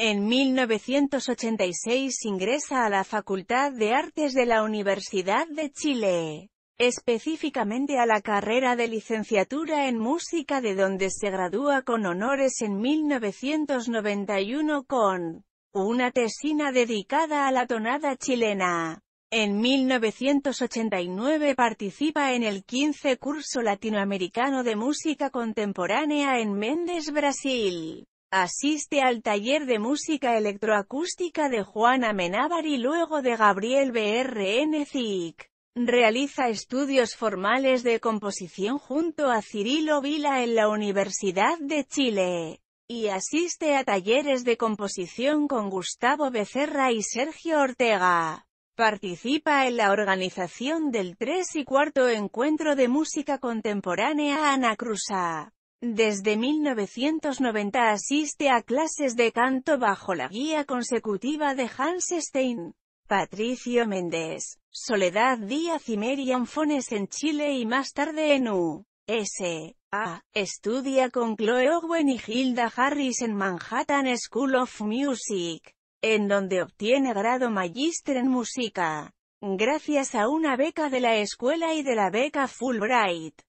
En 1986 ingresa a la Facultad de Artes de la Universidad de Chile, específicamente a la carrera de licenciatura en música de donde se gradúa con honores en 1991 con una tesina dedicada a la tonada chilena. En 1989 participa en el 15 Curso Latinoamericano de Música Contemporánea en Méndez, Brasil. Asiste al taller de música electroacústica de Juan Amenábar y luego de Gabriel B.R.N. Cic. Realiza estudios formales de composición junto a Cirilo Vila en la Universidad de Chile. Y asiste a talleres de composición con Gustavo Becerra y Sergio Ortega. Participa en la organización del 3 y cuarto Encuentro de Música Contemporánea Cruzá. Desde 1990 asiste a clases de canto bajo la guía consecutiva de Hans Stein, Patricio Méndez, Soledad Díaz y Merian Fones en Chile y más tarde en U.S.A. Estudia con Chloe Owen y Hilda Harris en Manhattan School of Music, en donde obtiene grado magíster en música, gracias a una beca de la escuela y de la beca Fulbright.